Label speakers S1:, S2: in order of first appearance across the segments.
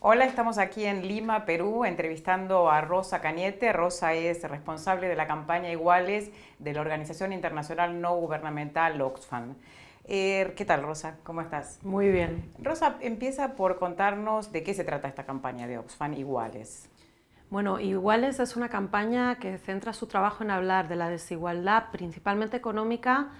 S1: Hola, estamos aquí en Lima, Perú, entrevistando a Rosa Cañete. Rosa es responsable de la campaña Iguales de la Organización Internacional No Gubernamental Oxfam. Eh, ¿Qué tal, Rosa? ¿Cómo estás? Muy bien. Rosa, empieza por contarnos de qué se trata esta campaña de Oxfam Iguales.
S2: Bueno, Iguales es una campaña que centra su trabajo en hablar de la desigualdad, principalmente económica,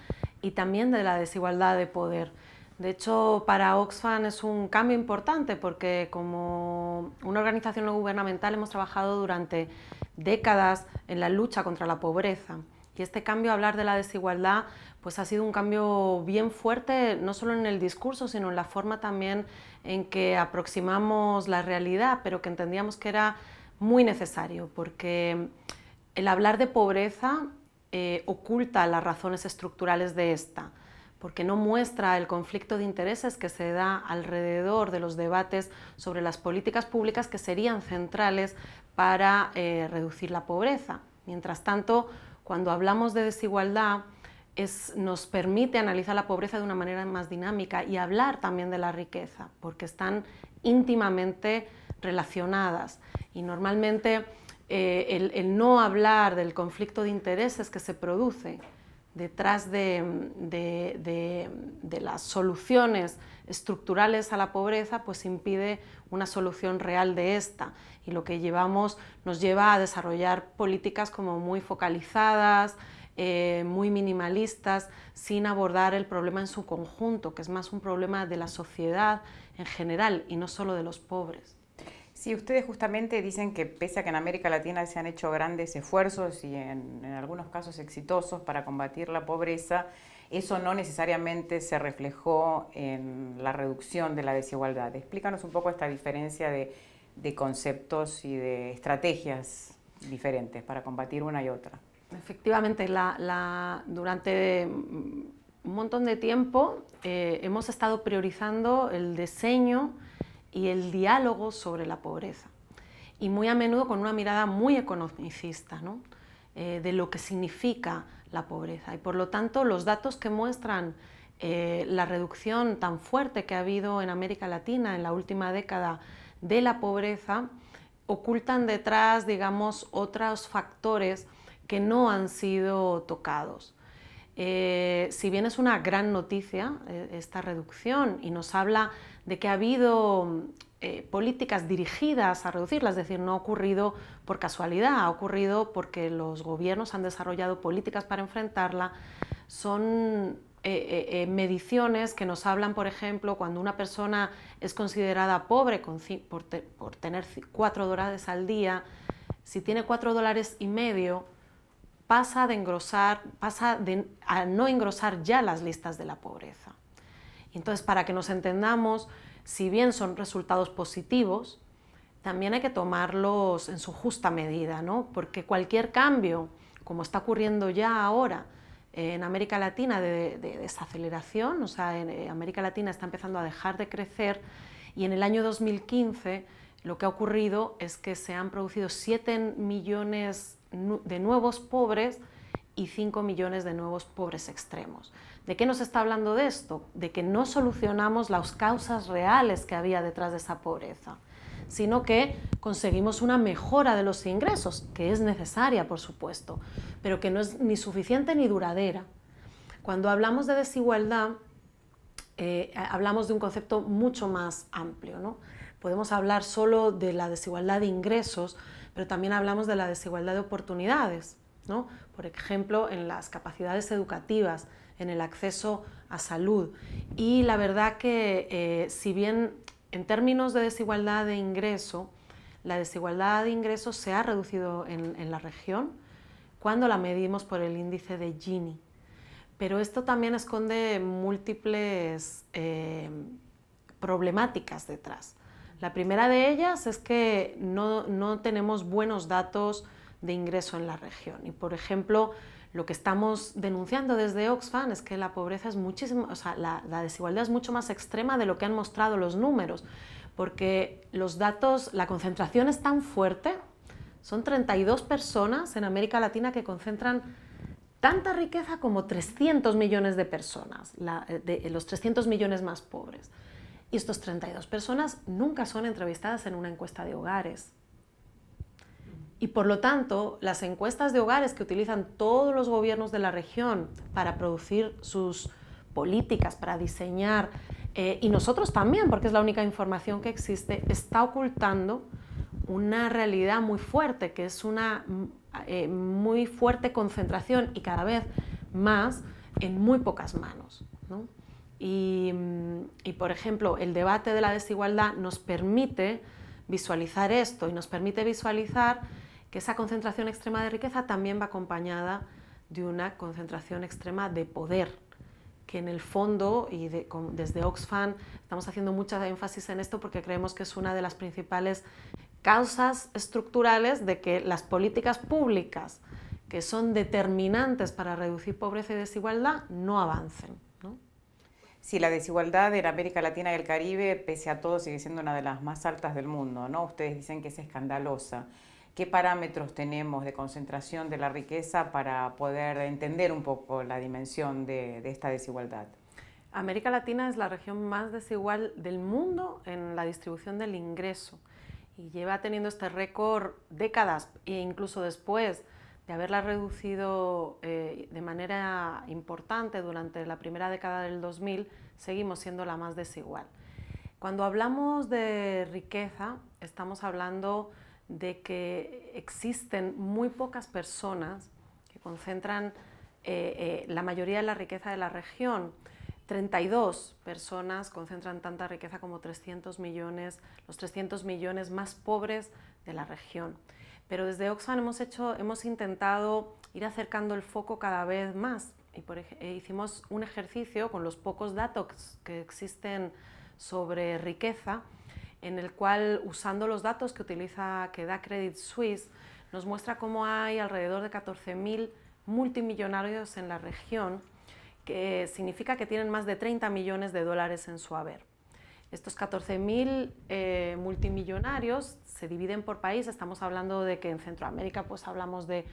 S2: y también de la desigualdad de poder. De hecho, para Oxfam es un cambio importante porque como una organización no gubernamental hemos trabajado durante décadas en la lucha contra la pobreza. Y este cambio, hablar de la desigualdad, pues ha sido un cambio bien fuerte, no solo en el discurso, sino en la forma también en que aproximamos la realidad, pero que entendíamos que era muy necesario, porque el hablar de pobreza eh, oculta las razones estructurales de esta porque no muestra el conflicto de intereses que se da alrededor de los debates sobre las políticas públicas que serían centrales para eh, reducir la pobreza. Mientras tanto, cuando hablamos de desigualdad, nos permite analizar la pobreza de una manera más dinámica y hablar también de la riqueza, porque están íntimamente relacionadas. Y normalmente eh, el no hablar del conflicto de intereses que se produce detrás de, las soluciones estructurales a la pobreza, pues impide una solución real de esta. Y lo que llevamos nos lleva a desarrollar políticas como muy focalizadas, eh, muy minimalistas, sin abordar el problema en su conjunto, que es más un problema de la sociedad en general y no solo de los pobres. Sí,
S1: ustedes justamente dicen que pese a que en América Latina se han hecho grandes esfuerzos y en, algunos casos exitosos para combatir la pobreza, eso no necesariamente se reflejó en la reducción de la desigualdad. Explícanos un poco esta diferencia de, conceptos y de estrategias diferentes para combatir una y otra.
S2: Efectivamente, durante mm, un montón de tiempo eh, hemos estado priorizando el diseño y el diálogo sobre la pobreza. Y muy a menudo con una mirada muy economicista eh, de lo que significa la pobreza. Y por lo tanto, los datos que muestran eh, la reducción tan fuerte que ha habido en América Latina en la última década de la pobreza ocultan detrás, digamos, otros factores que no han sido tocados. Eh, si bien es una gran noticia eh, esta reducción y nos habla de que ha habido eh, políticas dirigidas a reducirla, es decir, no ha ocurrido por casualidad, ha ocurrido porque los gobiernos han desarrollado políticas para enfrentarla, son mediciones que nos hablan, por ejemplo, cuando una persona es considerada pobre por, tener cuatro dólares al día, si tiene cuatro dólares y medio, pasa de engrosar, pasa de, a no engrosar ya las listas de la pobreza. Entonces, para que nos entendamos, si bien son resultados positivos, también hay que tomarlos en su justa medida, ¿no? Porque cualquier cambio, como está ocurriendo ya ahora en América Latina de, desaceleración, o sea, en eh, América Latina está empezando a dejar de crecer y en el año 2015 lo que ha ocurrido es que se han producido 7 millones de nuevos pobres y 5 millones de nuevos pobres extremos. ¿De qué nos está hablando de esto? De que no solucionamos las causas reales que había detrás de esa pobreza, sino que conseguimos una mejora de los ingresos, que es necesaria, por supuesto, pero que no es ni suficiente ni duradera. Cuando hablamos de desigualdad, eh, hablamos de un concepto mucho más amplio. ¿no? Podemos hablar solo de la desigualdad de ingresos, pero también hablamos de la desigualdad de oportunidades, por ejemplo, en las capacidades educativas, en el acceso a salud. Y la verdad que eh, si bien en términos de desigualdad de ingreso, la desigualdad de ingresos se ha reducido en, la región cuando la medimos por el índice de Gini. Pero esto también esconde múltiples eh, problemáticas detrás. La primera de ellas es que no, tenemos buenos datos de ingreso en la región. Y por ejemplo, lo que estamos denunciando desde Oxfam es que la pobreza es muchísimo, la, desigualdad es mucho más extrema de lo que han mostrado los números, porque los datos, la concentración es tan fuerte, son 32 personas en América Latina que concentran tanta riqueza como 300 millones de personas, los 300 millones más pobres. Y estos 32 personas nunca son entrevistadas en una encuesta de hogares. Y por lo tanto, las encuestas de hogares que utilizan todos los gobiernos de la región para producir sus políticas, para diseñar, eh, y nosotros también, porque es la única información que existe, está ocultando una realidad muy fuerte, que es una eh, muy fuerte concentración y cada vez más en muy pocas manos. Mm, y, por ejemplo, el debate de la desigualdad nos permite visualizar esto y nos permite visualizar que esa concentración extrema de riqueza también va acompañada de una concentración extrema de poder, que en el fondo, y desde Oxfam estamos haciendo mucha énfasis en esto porque creemos que es una de las principales causas estructurales de que las políticas públicas que son determinantes para reducir pobreza y desigualdad no avancen. Si la
S1: desigualdad en América Latina y el Caribe, pese a todo, sigue siendo una de las más altas del mundo, ¿no? Ustedes dicen que es escandalosa. ¿Qué parámetros tenemos de concentración de la riqueza para poder entender un poco la dimensión de, de esta desigualdad? América Latina es
S2: la región más desigual del mundo en la distribución del ingreso y lleva teniendo este récord décadas e incluso después de haberla reducido eh, de manera importante durante la primera década del 2000, seguimos siendo la más desigual. Cuando hablamos de riqueza, estamos hablando de que existen muy pocas personas que concentran eh, eh, la mayoría de la riqueza de la región. 32 personas concentran tanta riqueza como 300 millones, los 300 millones más pobres de la región. Pero desde Oxfam hemos, hecho, hemos intentado ir acercando el foco cada vez más y eh, hicimos un ejercicio con los pocos datos que existen sobre riqueza, en el cual usando los datos que utiliza, que da Credit Suisse, nos muestra cómo hay alrededor de 14.000 multimillonarios en la región, que significa que tienen más de 30 millones de dólares en su haber. Estos 14.000 eh, multimillonarios se dividen por país, estamos hablando de que en Centroamérica pues hablamos de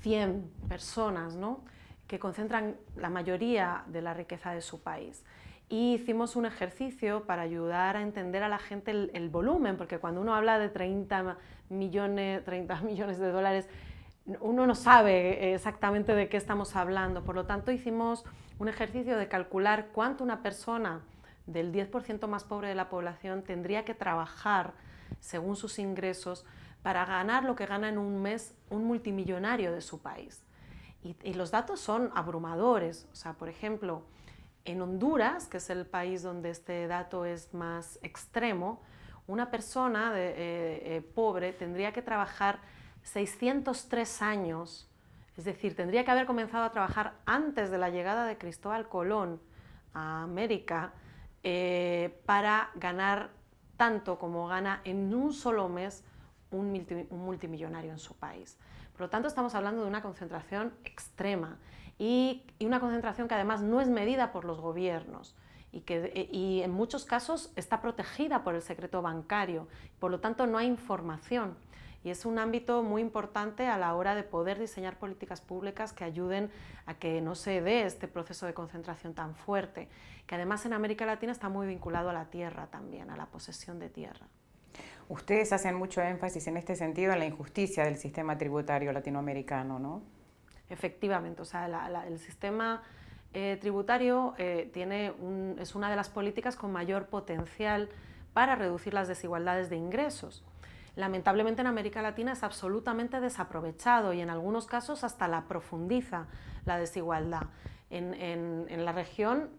S2: 100 personas, ¿no? que concentran la mayoría de la riqueza de su país. Y hicimos un ejercicio para ayudar a entender a la gente el, volumen, porque cuando uno habla de 30 30 millones de dólares, uno no sabe exactamente de qué estamos hablando. Por lo tanto, hicimos un ejercicio de calcular cuánto una persona del 10% más pobre de la población tendría que trabajar según sus ingresos para ganar lo que gana en un mes un multimillonario de su país. Y, los datos son abrumadores. O sea, por ejemplo, en Honduras, que es el país donde este dato es más extremo, una persona eh, eh, pobre tendría que trabajar 603 años, es decir, tendría que haber comenzado a trabajar antes de la llegada de Cristóbal Colón a América eh, para ganar tanto como gana en un solo mes un, multimillonario en su país. Por lo tanto, estamos hablando de una concentración extrema y, una concentración que además no es medida por los gobiernos y que en muchos casos está protegida por el secreto bancario. Por lo tanto, no hay información y es un ámbito muy importante a la hora de poder diseñar políticas públicas que ayuden a que no se dé este proceso de concentración tan fuerte, que además en América Latina está muy vinculado a la tierra también, a la posesión de tierra.
S1: Ustedes hacen mucho énfasis en este sentido en la injusticia del sistema tributario latinoamericano, ¿no?
S2: Efectivamente, o sea, el sistema eh, tributario eh, tiene es una de las políticas con mayor potencial para reducir las desigualdades de ingresos lamentablemente en América Latina es absolutamente desaprovechado y en algunos casos hasta la profundiza la desigualdad. En, la región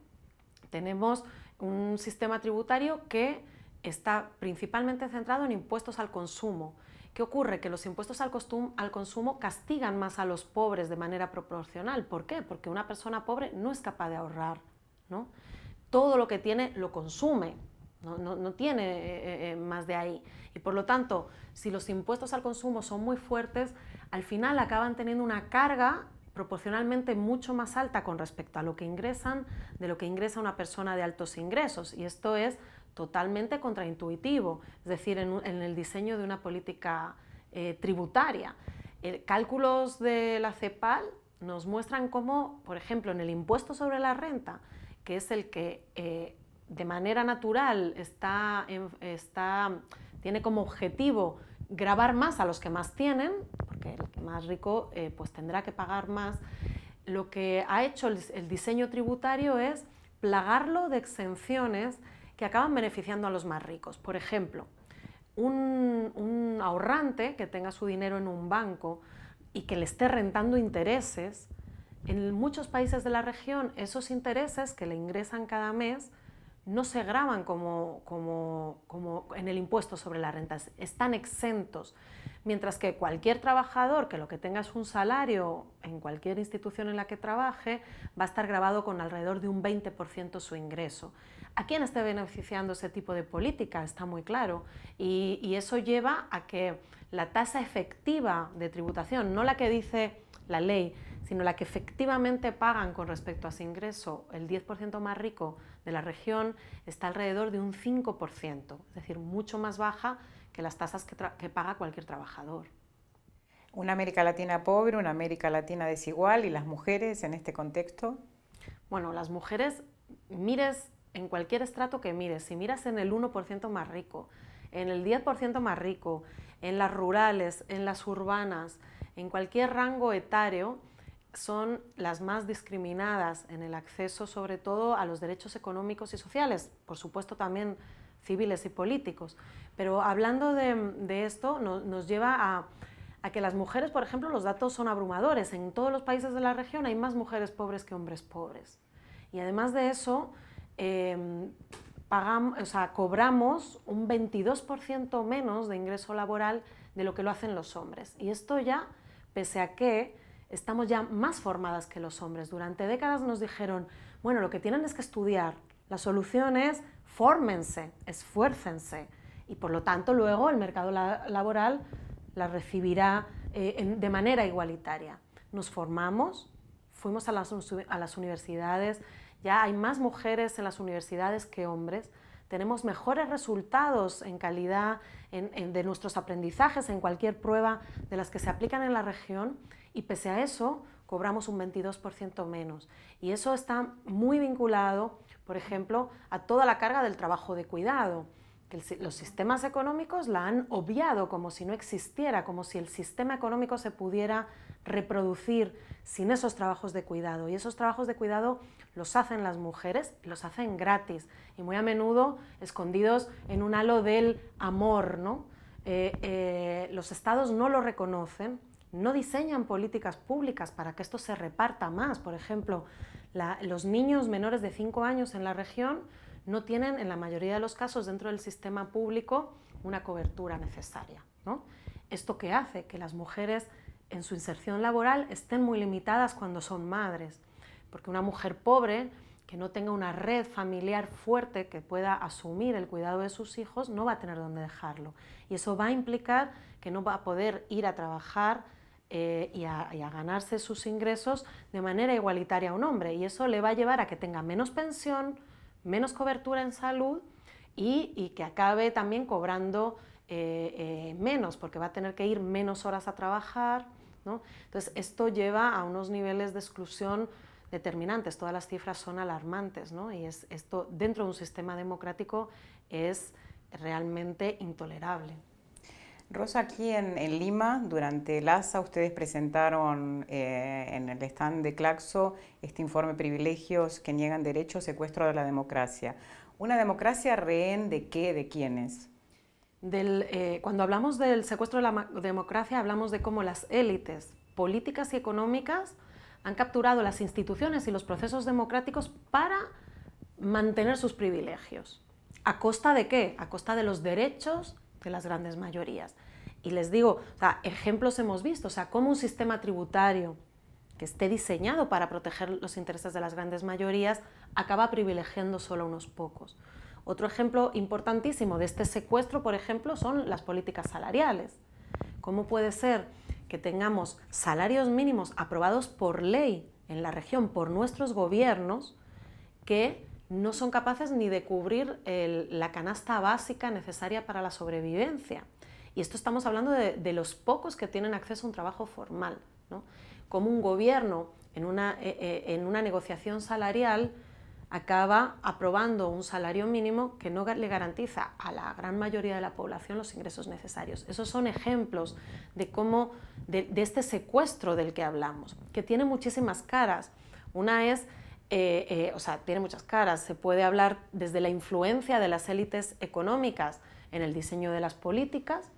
S2: tenemos un sistema tributario que está principalmente centrado en impuestos al consumo. ¿Qué ocurre? Que los impuestos al, consumo castigan más a los pobres de manera proporcional. ¿Por qué? Porque una persona pobre no es capaz de ahorrar. ¿no? Todo lo que tiene lo consume. No, tiene eh, eh, eh, más de ahí. Y por lo tanto, si los impuestos al consumo son muy fuertes, al final acaban teniendo una carga proporcionalmente mucho más alta con respecto a lo que ingresan de lo que ingresa una persona de altos ingresos. Y esto es totalmente contraintuitivo, es decir, en, el diseño de una política tributaria. el cálculos de la CEPAL nos muestran cómo, por ejemplo, en el impuesto sobre la renta, que es el que de manera natural tiene como objetivo grabar más a los que más tienen, porque el que más rico eh, pues tendrá que pagar más, lo que ha hecho el, diseño tributario es plagarlo de exenciones que acaban beneficiando a los más ricos. Por ejemplo, un, un, ahorrante que tenga su dinero en un banco y que le esté rentando intereses, en muchos países de la región esos intereses que le ingresan cada mes no se graban como, en el impuesto sobre las rentas, están exentos. Mientras que cualquier trabajador que lo que tenga es un salario en cualquier institución en la que trabaje va a estar grabado con alrededor de un 20% su ingreso. ¿A quién está beneficiando ese tipo de política? Está muy claro. y eso lleva a que la tasa efectiva de tributación, no la que dice la ley, sino la que efectivamente pagan con respecto a su ingreso el 10% más rico de la región está alrededor de un 5%, es decir, mucho más baja que las tasas que,
S1: que paga cualquier trabajador. Una América Latina pobre, una América Latina desigual y las
S2: mujeres en este contexto. Bueno, las mujeres, mires en cualquier estrato que mires, si miras en el 1% más rico, en el 10% más rico, en las rurales, en las urbanas, en cualquier rango etario, son las más discriminadas en el acceso sobre todo a los derechos económicos y sociales, por supuesto también civiles y políticos. Pero hablando de, esto, nos lleva a, que las mujeres, por ejemplo, los datos son abrumadores. En todos los países de la región hay más mujeres pobres que hombres pobres. Y además de eso, em, cobramos un 22% menos de ingreso laboral de lo que lo hacen los hombres. Y esto ya, pese a que estamos ya más formadas que los hombres. Durante décadas nos dijeron, bueno, lo que tienen es que estudiar, la solución es fórmense, esfuércense. Y por lo tanto luego el mercado laboral la recibirá eh, de manera igualitaria. Nos formamos, fuimos a las, a las universidades, ya hay más mujeres en las universidades que hombres, tenemos mejores resultados en calidad de nuestros aprendizajes en cualquier prueba de las que se aplican en la región y pese a eso cobramos un 22% menos. Y eso está muy vinculado, por ejemplo, a toda la carga del trabajo de cuidado. Que los sistemas económicos la han obviado como si no existiera, como si el sistema económico se pudiera reproducir sin esos trabajos de cuidado. Y esos trabajos de cuidado los hacen las mujeres, los hacen gratis y muy a menudo escondidos en un halo del amor. Eh, eh, los estados no lo reconocen no diseñan políticas públicas para que esto se reparta más. Por ejemplo, los niños menores de 5 años en la región no tienen, en la mayoría de los casos, dentro del sistema público, una cobertura necesaria. Esto que hace que las mujeres en su inserción laboral estén muy limitadas cuando son madres, porque una mujer pobre que no tenga una red familiar fuerte que pueda asumir el cuidado de sus hijos, no va a tener dónde dejarlo. Y eso va a implicar que no va a poder ir a trabajar eh, y, a, ganarse sus ingresos de manera igualitaria a un hombre. Y eso le va a llevar a que tenga menos pensión, menos cobertura en salud y, que acabe también cobrando eh, eh, menos, porque va a tener que ir menos horas a trabajar. Entonces, esto lleva a unos niveles de exclusión determinantes, todas las cifras son alarmantes, ¿no? y esto dentro de un sistema democrático es realmente intolerable.
S1: Rosa, aquí en, Lima, durante el ASA, ustedes presentaron eh, en el stand de Claxo este informe Privilegios que niegan derechos, secuestro de la democracia.
S2: ¿Una democracia rehén de qué, de quiénes? Eh, cuando hablamos del secuestro de la democracia, hablamos de cómo las élites políticas y económicas han capturado las instituciones y los procesos democráticos para mantener sus privilegios. ¿A costa de qué? A costa de los derechos de las grandes mayorías. Y les digo, sea, ejemplos hemos visto, o sea, cómo un sistema tributario que esté diseñado para proteger los intereses de las grandes mayorías acaba privilegiando solo a unos pocos. Otro ejemplo importantísimo de este secuestro, por ejemplo, son las políticas salariales. ¿Cómo puede ser que tengamos salarios mínimos aprobados por ley en la región por nuestros gobiernos que no son capaces ni de cubrir la canasta básica necesaria para la sobrevivencia? Y esto estamos hablando de, los pocos que tienen acceso a un trabajo formal. ¿no? Como un gobierno eh, eh, en una, negociación salarial acaba aprobando un salario mínimo que no le garantiza a la gran mayoría de la población los ingresos necesarios. Esos son ejemplos de cómo, de, este secuestro del que hablamos, que tiene muchísimas caras. Una es, eh, o sea, tiene muchas caras. Se puede hablar desde la influencia de las élites económicas en el diseño de las políticas,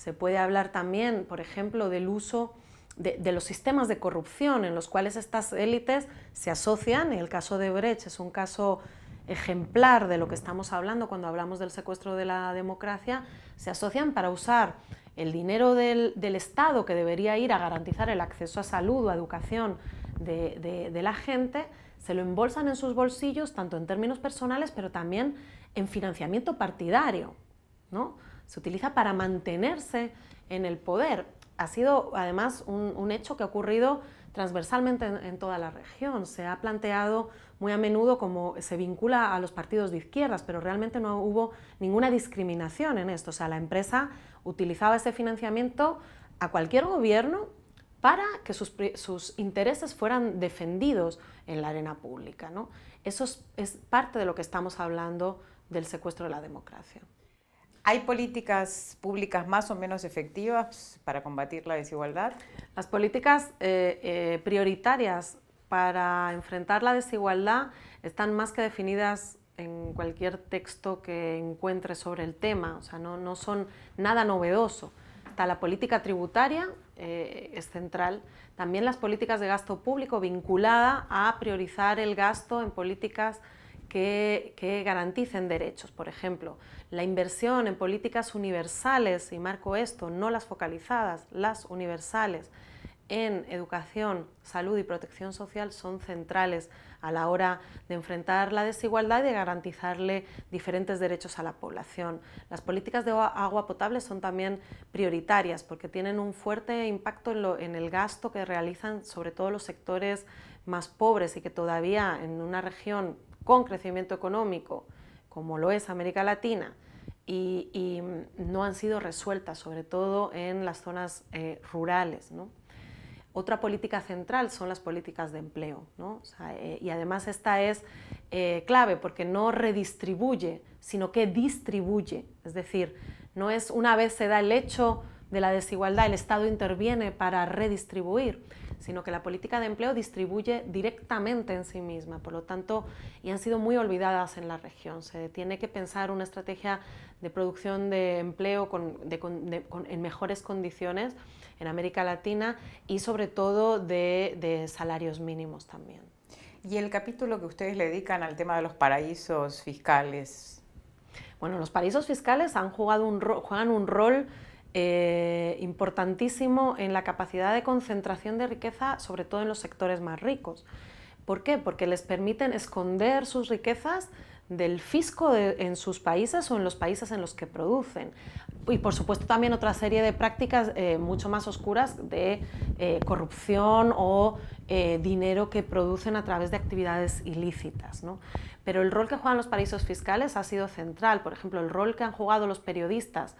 S2: se puede hablar también, por ejemplo, del uso de, los sistemas de corrupción en los cuales estas élites se asocian. El caso de Brecht es un caso ejemplar de lo que estamos hablando cuando hablamos del secuestro de la democracia. Se asocian para usar el dinero del, Estado que debería ir a garantizar el acceso a salud o a educación de, de la gente, se lo embolsan en sus bolsillos, tanto en términos personales, pero también en financiamiento partidario. ¿no? se utiliza para mantenerse en el poder. Ha sido además un, hecho que ha ocurrido transversalmente en, toda la región. Se ha planteado muy a menudo como se vincula a los partidos de izquierdas, pero realmente no hubo ninguna discriminación en esto. O sea, la empresa utilizaba ese financiamiento a cualquier gobierno para que sus, intereses fueran defendidos en la arena pública. Eso es parte de lo que estamos hablando del secuestro de la democracia. ¿Hay políticas públicas más o menos efectivas para combatir la desigualdad? Las políticas eh, eh, prioritarias para enfrentar la desigualdad están más que definidas en cualquier texto que encuentre sobre el tema, o sea, no, son nada novedoso. Está la política tributaria, eh, es central, también las políticas de gasto público vinculada a priorizar el gasto en políticas que, garanticen derechos, por ejemplo, la inversión en políticas universales, y marco esto, no las focalizadas, las universales, en educación, salud y protección social son centrales a la hora de enfrentar la desigualdad y de garantizarle diferentes derechos a la población. Las políticas de agua potable son también prioritarias porque tienen un fuerte impacto en, en el gasto que realizan sobre todo los sectores más pobres y que todavía en una región con crecimiento económico, como lo es América Latina, y, no han sido resueltas, sobre todo en las zonas eh, rurales. Otra política central son las políticas de empleo, eh, y además esta es eh, clave porque no redistribuye, sino que distribuye, es decir, no es una vez se da el hecho de la desigualdad, el Estado interviene para redistribuir, sino que la política de empleo distribuye directamente en sí misma, por lo tanto, y han sido muy olvidadas en la región. Se tiene que pensar una estrategia de producción de empleo con, en mejores condiciones en América Latina y sobre todo de, salarios mínimos también. Y el capítulo que ustedes le dedican al tema de los paraísos fiscales, bueno, los paraísos fiscales han jugado juegan un rol eh, importantísimo en la capacidad de concentración de riqueza, sobre todo en los sectores más ricos. ¿Por qué? Porque les permiten esconder sus riquezas del fisco en sus países o en los países en los que producen. Y por supuesto también otra serie de prácticas eh, mucho más oscuras de eh, corrupción o dinero que producen a través de actividades ilícitas. Pero el rol que juegan los paraísos fiscales ha sido central. Por ejemplo, el rol que han jugado los periodistas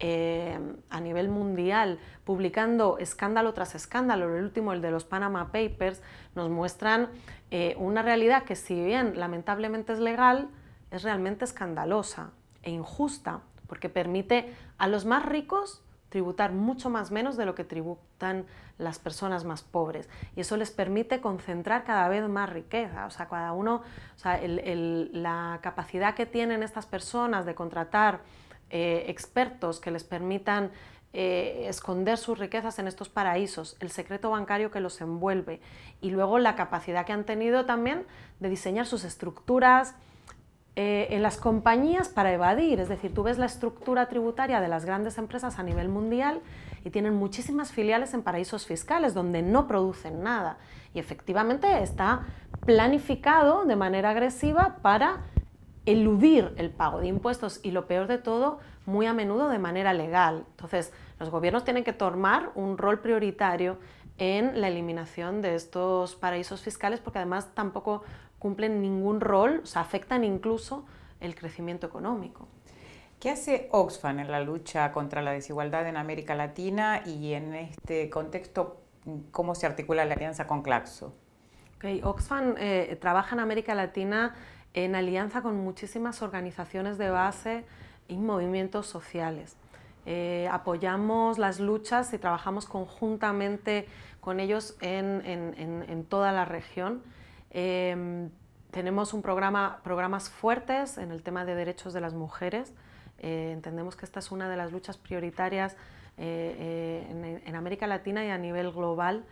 S2: eh, a nivel mundial, publicando escándalo tras escándalo, el último, el de los Panama Papers, nos muestran eh, una realidad que si bien lamentablemente es legal, es realmente escandalosa e injusta, porque permite a los más ricos tributar mucho más menos de lo que tributan las personas más pobres. Y eso les permite concentrar cada vez más riqueza. O sea, cada uno, o sea, la capacidad que tienen estas personas de contratar eh, expertos que les permitan eh, esconder sus riquezas en estos paraísos, el secreto bancario que los envuelve y luego la capacidad que han tenido también de diseñar sus estructuras eh, en las compañías para evadir. Es decir, tú ves la estructura tributaria de las grandes empresas a nivel mundial y tienen muchísimas filiales en paraísos fiscales donde no producen nada. Y efectivamente está planificado de manera agresiva para eludir el pago de impuestos y lo peor de todo, muy a menudo de manera legal. Entonces, los gobiernos tienen que tomar un rol prioritario en la eliminación de estos paraísos fiscales porque además tampoco cumplen ningún rol, o sea, afectan incluso el crecimiento económico.
S1: ¿Qué hace Oxfam en la lucha contra la desigualdad en América Latina y en este contexto cómo se articula la alianza con Claxo?
S2: Oxfam eh, trabaja en América Latina en alianza con muchísimas organizaciones de base y movimientos sociales. Eh, apoyamos las luchas y trabajamos conjuntamente con ellos en, toda la región. Em, tenemos un programa, programas fuertes en el tema de derechos de las mujeres. Eh, entendemos que esta es una de las luchas prioritarias eh, en, América Latina y a nivel global.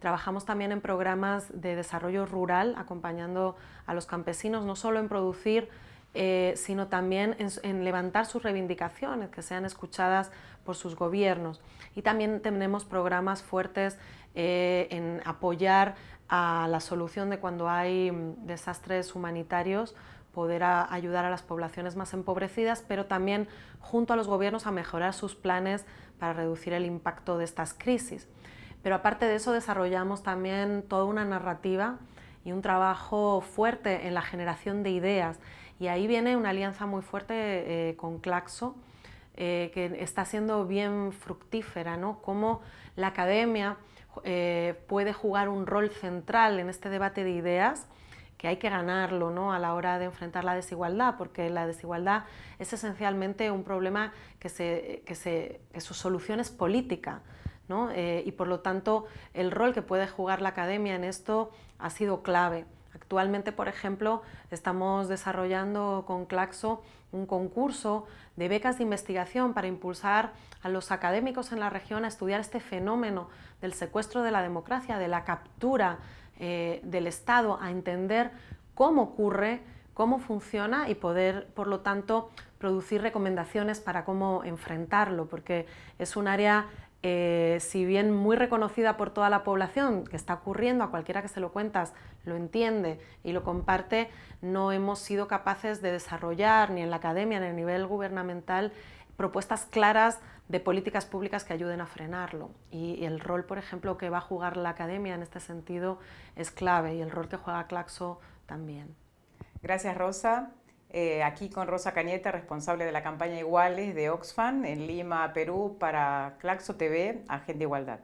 S2: Trabajamos también en programas de desarrollo rural, acompañando a los campesinos, no solo en producir, eh, sino también en, levantar sus reivindicaciones, que sean escuchadas por sus gobiernos. Y también tenemos programas fuertes eh, en apoyar a la solución de cuando hay mm, desastres humanitarios, poder ayudar a las poblaciones más empobrecidas, pero también junto a los gobiernos a mejorar sus planes para reducir el impacto de estas crisis. Pero aparte de eso desarrollamos también toda una narrativa y un trabajo fuerte en la generación de ideas. Y ahí viene una alianza muy fuerte eh, con Claxo, eh, que está siendo bien fructífera, ¿no? Cómo la academia eh, puede jugar un rol central en este debate de ideas que hay que ganarlo ¿no? a la hora de enfrentar la desigualdad, porque la desigualdad es esencialmente un problema que su solución es política. Eh, y por lo tanto, el rol que puede jugar la academia en esto ha sido clave. Actualmente, por ejemplo, estamos desarrollando con Claxo un concurso de becas de investigación para impulsar a los académicos en la región a estudiar este fenómeno del secuestro de la democracia, de la captura eh, del Estado, a entender cómo ocurre, cómo funciona y poder, por lo tanto, producir recomendaciones para cómo enfrentarlo, porque es un área eh, si bien muy reconocida por toda la población, que está ocurriendo, a cualquiera que se lo cuentas lo entiende y lo comparte, no hemos sido capaces de desarrollar ni en la academia ni en el nivel gubernamental propuestas claras de políticas públicas que ayuden a frenarlo. y, el rol, por ejemplo, que va a jugar la academia en este sentido es clave y el rol que juega Claxo también. Gracias, Rosa. Eh,
S1: aquí con Rosa Cañeta, responsable de la campaña Iguales de Oxfam en Lima, Perú, para Claxo TV, Agenda Igualdad.